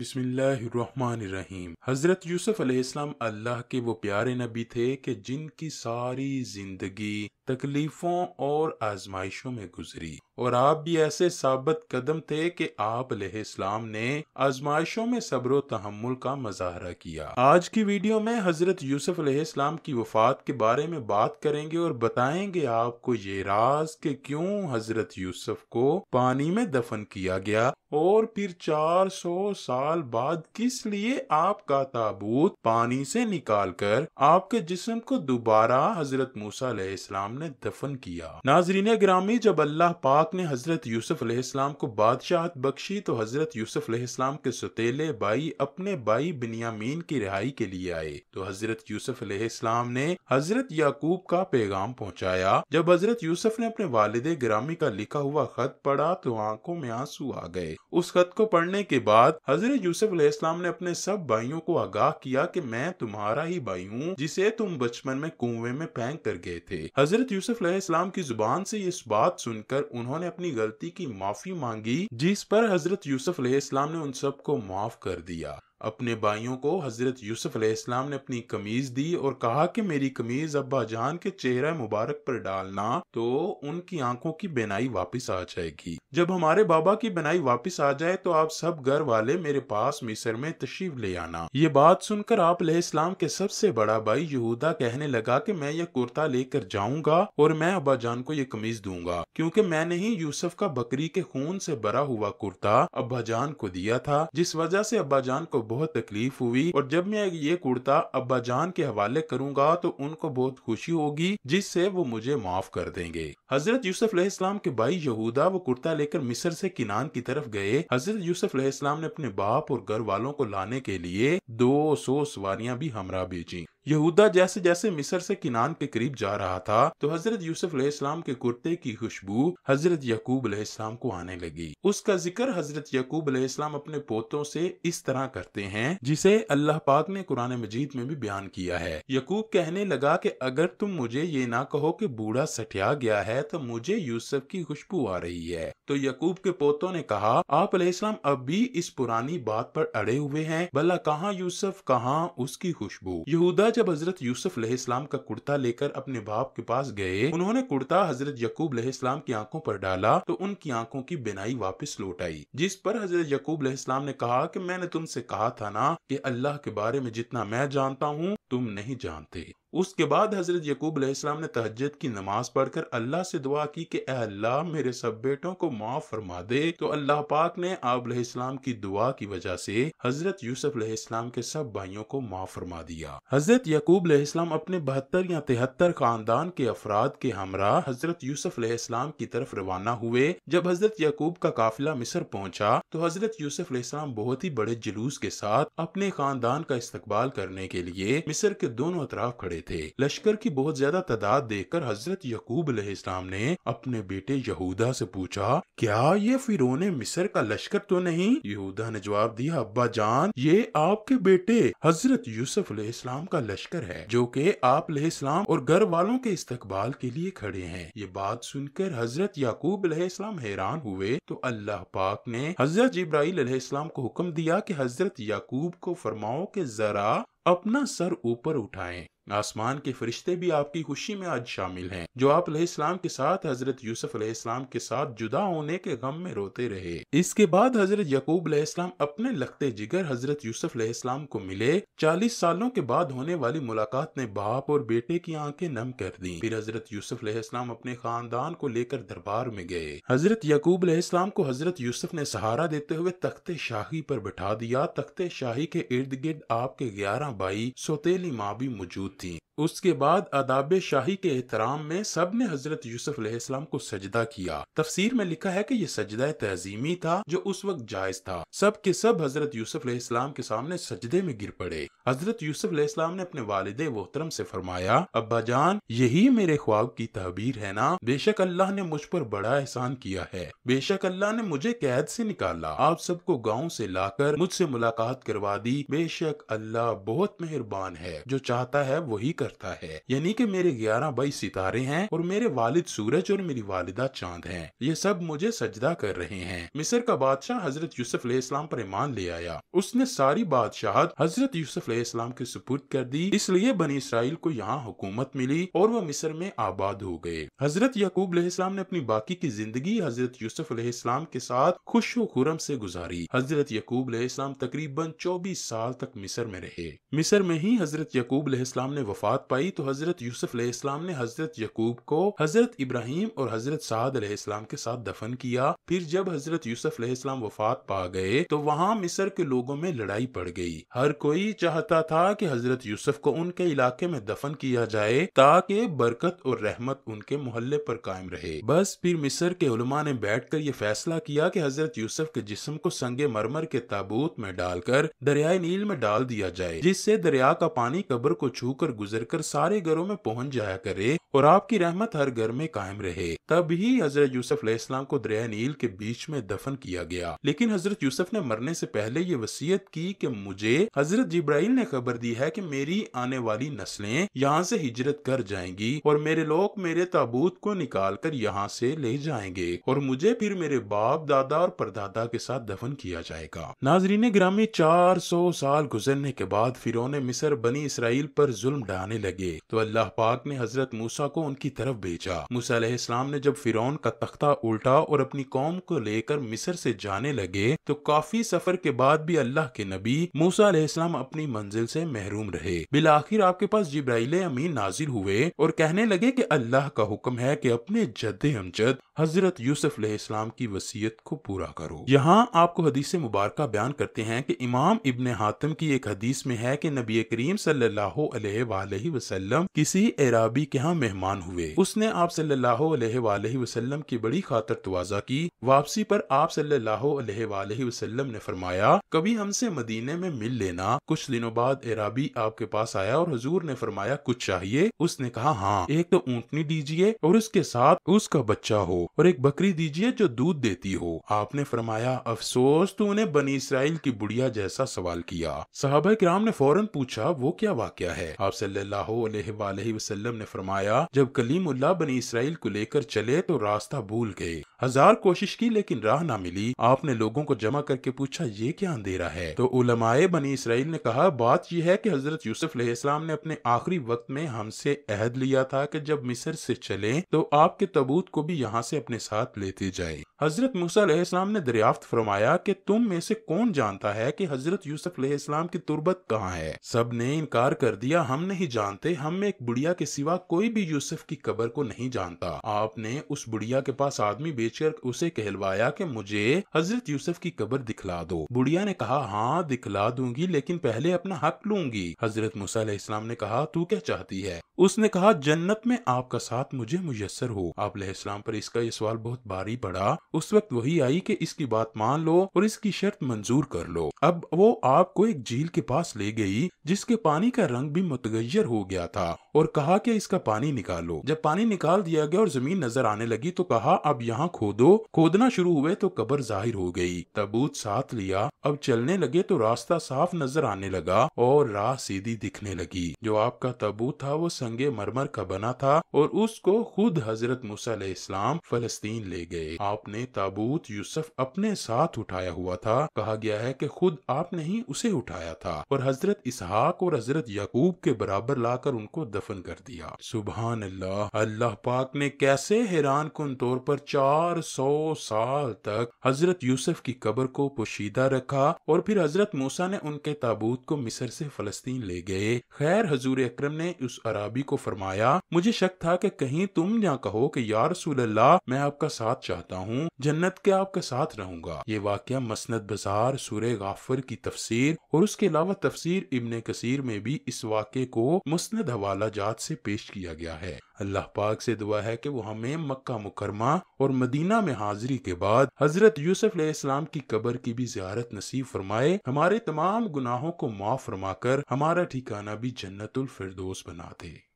बिस्मिल्लाहिर्रहमानिर्रहीम हज़रत यूसुफ अलैहिस्सलाम अल्लाह के वो प्यारे नबी थे कि जिनकी सारी ज़िंदगी तकलीफों और आजमाइशों में गुजरी और आप भी ऐसे साबित कदम थे कि आप इस्लाम ने आजमाइशों में सब्र तहमुल का मजाहरा किया आज की वीडियो में हजरत यूसुफ इस्लाम की वफात के बारे में बात करेंगे और बताएंगे आपको ये राज के क्यों हजरत यूसुफ को पानी में दफन किया गया और फिर 400 साल बाद किस लिए आपका ताबूत पानी से निकाल कर आपके जिसम को दोबारा हजरत मूसा इस्लाम ने दफन किया नाजरीन ग्रामी जब अल्लाह पाक ने हजरत यूसुफ अलैहिस्सलाम को बादशाहत बख्शी तो हजरत यूसुफ अलैहिस्सलाम के सतीले बाई अपने बाई बिनियामीन की रिहाई के लिए आए तो हजरत यूसुफ अलैहिस्सलाम ने हजरत याकूब का पैगाम पहुँचाया जब हजरत यूसुफ ने अपने वालद ग्रामी का लिखा हुआ खत पढ़ा तो आंखों में आंसू आ गए उस खत को पढ़ने के बाद हजरत यूसुफ अलैहिस्सलाम ने अपने सब भाइयों को आगाह किया कि मैं तुम्हारा ही भाई हूँ जिसे तुम बचपन में कुएं में फेंक कर गए थे हजरत हजरत यूसुफ इस्लाम की जुबान से इस बात सुनकर उन्होंने अपनी गलती की माफी मांगी जिस पर हजरत यूसुफ इस्लाम ने उन सबको माफ कर दिया अपने भाइयों को हज़रत यूसुफ अलैहिस्सलाम ने अपनी कमीज दी और कहा कि मेरी कमीज अब्बा जान के चेहरा मुबारक पर डालना तो उनकी आंखों की बेनाई वापस आ जाएगी जब हमारे बाबा की बेनाई वापस आ जाए तो आप सब घर वाले मेरे पास मिस्र में तशीफ ले आना ये बात सुनकर आप इस्लाम के सबसे बड़ा भाई यहूदा कहने लगा की मैं यह कुर्ता लेकर जाऊंगा और मैं अब्बा जान को ये कमीज दूंगा क्यूँकी मैंने ही यूसुफ का बकरी के खून से भरा हुआ कुर्ता अब्बा जान को दिया था जिस वजह से अब्बा जान को बहुत तकलीफ हुई और जब मैं ये कुर्ता अब्बा जान के हवाले करूँगा तो उनको बहुत खुशी होगी जिससे वो मुझे माफ कर देंगे हजरत यूसुफ अलैहिस्सलाम के भाई यहूदा वो कुर्ता लेकर मिस्र से किनान की तरफ गए हजरत यूसुफ अलैहिस्सलाम ने अपने बाप और घर वालों को लाने के लिए दो सौ सवारियां भी हमरा भेजी यहूदा जैसे जैसे मिस्र से किनान के करीब जा रहा था तो हजरत यूसुफ अलैहिस्सलाम के कुर्ते की खुशबू हजरत यकूब अलैहिस्सलाम को आने लगी उसका जिक्र हजरत यकूब अलैहिस्सलाम अपने पोतों से इस तरह करते हैं जिसे अल्लाह पाक ने कुरान मजीद में भी बयान किया है यकूब कहने लगा की अगर तुम मुझे ये ना कहो की बूढ़ा सठिया गया है तो मुझे यूसुफ की खुशबू आ रही है तो यकूब के पोतों ने कहा आप इस्लाम अब भी इस पुरानी बात पर अड़े हुए हैं भला कहाँ यूसुफ कहाँ उसकी खुशबू यहूदा जब हजरत यूसुफ लहस्लाम का कुर्ता लेकर अपने बाप के पास गए उन्होंने कुर्ता हजरत यकूब लहस्लाम की आंखों पर डाला तो उनकी आंखों की बिनाई वापस लौट आई जिस पर हजरत यकूब लहस्लाम ने कहा कि मैंने तुमसे कहा था ना कि अल्लाह के बारे में जितना मैं जानता हूँ तुम नहीं जानते उसके बाद हजरत यकूब अलैहिस्सलाम ने तहजद की नमाज पढ़कर अल्लाह से दुआ की कि अल्लाह मेरे सब बेटों को माफ फरमा दे तो अल्लाह पाक ने आब अलैहिस्सलाम की दुआ की वजह से हजरत यूसुफ अलैहिस्सलाम के सब भाइयों को माफ फरमा दिया हजरत यकूब अलैहिस्सलाम अपने बहत्तर या तिहत्तर खानदान के अफराद के हमरा हजरत यूसुफ अलैहिस्सलाम की तरफ रवाना हुए जब हजरत यकूब का काफिला मिस्र पहुँचा तो हजरत यूसुफ अलैहिस्सलाम बहुत ही बड़े जुलूस के साथ अपने खानदान का इस्तकबाल करने के लिए मिस्र के दोनों अतराफ खड़े थे लश्कर की बहुत ज्यादा तादाद देखकर हजरत यकूब इस्लाम ने अपने बेटे यहूदा से पूछा क्या ये फिर मिस्र का लश्कर तो नहीं यहूदा ने जवाब दिया अब्बा जान ये आपके बेटे हजरत यूसुफ इस्लाम का लश्कर है जो कि आप इस्लाम और घर वालों के इस्तकबाल के लिए खड़े हैं ये बात सुनकर हजरत याकूब इस्लाम हैरान हुए तो अल्लाह पाक ने हजरत इब्राहिम इस्लाम को हुक्म दिया कि हजरत याकूब को फरमाओ के जरा अपना सर ऊपर उठाएं आसमान के फरिश्ते भी आपकी खुशी में आज शामिल हैं जो आप आपलाम के साथ हजरत यूसुफ यूसफ्लाम के साथ जुदा होने के गम में रोते रहे इसके बाद हजरत यकूब इस्लाम अपने लगते जिगर हजरत यूसुफ इस्लाम को मिले चालीस सालों के बाद होने वाली मुलाकात ने बाप और बेटे की आंखें नम कर दी फिर हजरत यूसुफ इस्लाम अपने खानदान को लेकर दरबार में गए हजरत यकूब इस्लाम को हजरत यूसुफ ने सहारा देते हुए तख्ते शाही पर बैठा दिया तख्ते शाही के इर्द गिर्द आपके ग्यारह बाई सोतेली माँ भी मौजूद थी उसके बाद अदाब शाही के एहतराम में सब ने हजरत यूसुफ अलैहिस्सलाम को सजदा किया तफसीर में लिखा है कि ये सजदा तहजीमी था जो उस वक्त जायज था सब के सब हजरत यूसुफ अलैहिस्सलाम के सामने सजदे में गिर पड़े हजरत यूसुफ अलैहिस्सलाम ने अपने वालद मोहतरम से फरमाया अब्बा जान यही मेरे ख्वाब की तहबीर है ना बेशक अल्लाह ने मुझ पर बड़ा एहसान किया है बेशक अल्लाह ने मुझे कैद से निकाला आप सबको गाँव से लाकर मुझसे मुलाकात करवा दी बेशक अल्लाह बहुत मेहरबान है जो चाहता है सब वही करता है यानी कि मेरे ग्यारह बाई सितारे हैं और मेरे वालिद सूरज और मेरी वालिदा चांद हैं ये सब मुझे सजदा कर रहे हैं मिस्र का बादशाह हजरत यूसुफ इस्लाम पर ईमान ले आया उसने सारी बादशाह हजरत यूसुफ इस्लाम के सुपुर्द कर दी इसलिए बनी इसराइल को यहाँ हुकूमत मिली और वह मिस्र में आबाद हो गए हजरत यकूब इस्लाम ने अपनी बाकी की जिंदगी हजरत यूसुफ इस्लाम के साथ खुश खुरम से गुजारी हजरत यकूब इस्लाम तकरीबन 24 साल तक मिस्र में रहे मिस्र में ही हजरत यकूब इस्लाम ने वफात पाई तो हजरत यूसुफ अलैहिस्सलाम ने हजरत यकूब को हजरत इब्राहिम और हजरत साद इस्लाम के साथ दफन किया फिर जब हजरत यूसुफ अलैहिस्सलाम वफात पा गए तो वहाँ मिस्र के लोगों में लड़ाई पड़ गई हर कोई चाहता था कि हजरत यूसुफ को उनके इलाके में दफन किया जाए ताकि बरकत और रहमत उनके मोहल्ले पर कायम रहे बस फिर मिस्र के उलमा ने बैठ कर ये फैसला किया कि हजरत यूसुफ के जिस्म को संगे मरमर के ताबूत में डालकर दरियाए नील में डाल दिया जाए जिससे दरिया का पानी कब्र को छू होकर गुजर कर सारे घरों में पहुंच जाया करे और आपकी रहमत हर घर में कायम रहे तब ही हजरत यूसुफ अलैहिस्सलाम को दरिया नील के बीच में दफन किया गया लेकिन हजरत यूसुफ ने मरने से पहले ये वसीयत की कि मुझे हजरत जिब्राइल ने खबर दी है कि मेरी आने वाली नस्लें यहाँ से हिजरत कर जाएंगी और मेरे लोग मेरे ताबूत को निकाल कर यहाँ से ले जाएंगे और मुझे फिर मेरे बाप दादा और परदादा के साथ दफन किया जाएगा नाजरीन ग्रामी चार सौ साल गुजरने के बाद फिर मिसर बनी इसराइल पर जुल्म जुल्म ढाने लगे तो अल्लाह पाक ने हजरत मूसा को उनकी तरफ भेजा मूसा इस्लाम ने जब फिर का तख्ता उल्टा और अपनी कौम को लेकर मिस्र से जाने लगे तो काफी सफर के बाद भी अल्लाह के नबी मूसा इस्लाम अपनी मंजिल से महरूम रहे आखिर आपके पास जिब्राइल अमीन नाजिल हुए और कहने लगे की अल्लाह का हुक्म है की अपने जद अमजद हजरत यूसुफ इस्लाम की वसीयत को पूरा करो यहाँ आपको हदीस मुबारक बयान करते हैं कि इमाम इबन हातम की एक हदीस में है कि नबी करीम सल्लल्लाहु अलैहि वसल्लम किसी एराबी के यहाँ मेहमान हुए उसने आप सल्लल्लाहु अलैहि वसल्लम की बड़ी खातर तोजा की वापसी पर आप सल्लल्लाहु अलैहि वसल्लम ने फरमाया कभी हमसे मदीने में मिल लेना कुछ दिनों बाद एराबी आपके पास आया और हजूर ने फरमाया कुछ चाहिए उसने कहा हाँ एक तो ऊँटनी दीजिए और उसके साथ उसका बच्चा हो और एक बकरी दीजिए जो दूध देती हो आपने फरमाया अफसोस तो उन्हें बनी इसराइल की बुढ़िया जैसा सवाल किया साहब कराम ने फौरन पूछा वो क्या वाक्य है आप आप वसल्लम ने फरमाया जब कलीमुल्लाह बनी इसराइल को लेकर चले तो रास्ता भूल गए हजार कोशिश की लेकिन राह ना मिली आपने लोगों को जमा करके पूछा ये क्या अंधेरा है तो उलमाए बनी इसराइल ने कहा बात यह है कि हजरत यूसुफ इस्लाम ने अपने आखिरी वक्त में हमसे अहद लिया था कि जब मिस्र से चले तो आपके तबूत को भी यहाँ से अपने साथ लेते जाए हज़रत मूसा ने दरियाफ्त फरमाया कि तुम में से कौन जानता है कि हज़रत यूसुफ इस्लाम की तुरबत कहाँ है सब ने इनकार कर दिया हम नहीं जानते हम में एक बुढ़िया के सिवा कोई भी यूसुफ की कबर को नहीं जानता आपने उस बुढ़िया के पास आदमी बेचकर उसे कहलवाया कि मुझे हजरत यूसुफ की कबर दिखला दो बुढ़िया ने कहा हाँ दिखला दूंगी लेकिन पहले अपना हक लूंगी हजरत मूसा इस्लाम ने कहा तू क्या चाहती है उसने कहा जन्नत में आपका साथ मुझे मुयसर हो आप इस्लाम पर इसका ये सवाल बहुत भारी पड़ा उस वक्त वही आई कि इसकी बात मान लो और इसकी शर्त मंजूर कर लो अब वो आपको एक झील के पास ले गई जिसके पानी का रंग भी मुतगैर हो गया था और कहा कि इसका पानी निकालो जब पानी निकाल दिया गया और जमीन नजर आने लगी तो कहा अब यहाँ खोदो खोदना शुरू हुए तो कब्र जाहिर हो गई तबूत साथ लिया अब चलने लगे तो रास्ता साफ नजर आने लगा और राह सीधी दिखने लगी जो आपका तबूत था वो संगे मरमर का बना था और उसको खुद हजरत मुसल इस्लाम फलस्तीन ले गए आपने ताबूत यूसुफ अपने साथ उठाया हुआ था कहा गया है कि खुद आपने ही उसे उठाया था और हजरत इसहाक और हजरत याकूब के बराबर लाकर उनको दफन कर दिया सुबह अल्लाह अल्लाह पाक ने कैसे हैरान कन तौर पर चार सौ साल तक हजरत यूसुफ की कब्र को पोशीदा रखा और फिर हजरत मूसा ने उनके ताबूत को मिसर से फलस्तीन ले गए खैर हजूर अक्रम ने उस अराबी को फरमाया मुझे शक था कि कहीं तुम ना कहो कि यार रसूल अल्लाह मैं आपका साथ चाहता हूँ जन्नत के आपके साथ रहूंगा ये वाक्य मसनत बाजार सूर्य गाफर की तफसीर और उसके अलावा तफसीर इबन कसीर में भी इस वाक्य को मुस्ंद हवाला मुनाजात से पेश किया गया है अल्लाह पाक से दुआ है कि वो हमें मक्का मुकरमा और मदीना में हाजिरी के बाद हजरत यूसुफ इस्लाम की कब्र की भी जियारत नसीब फरमाए हमारे तमाम गुनाहों को माफ फरमाकर हमारा ठिकाना भी जन्नतुल फिरदोस बना दे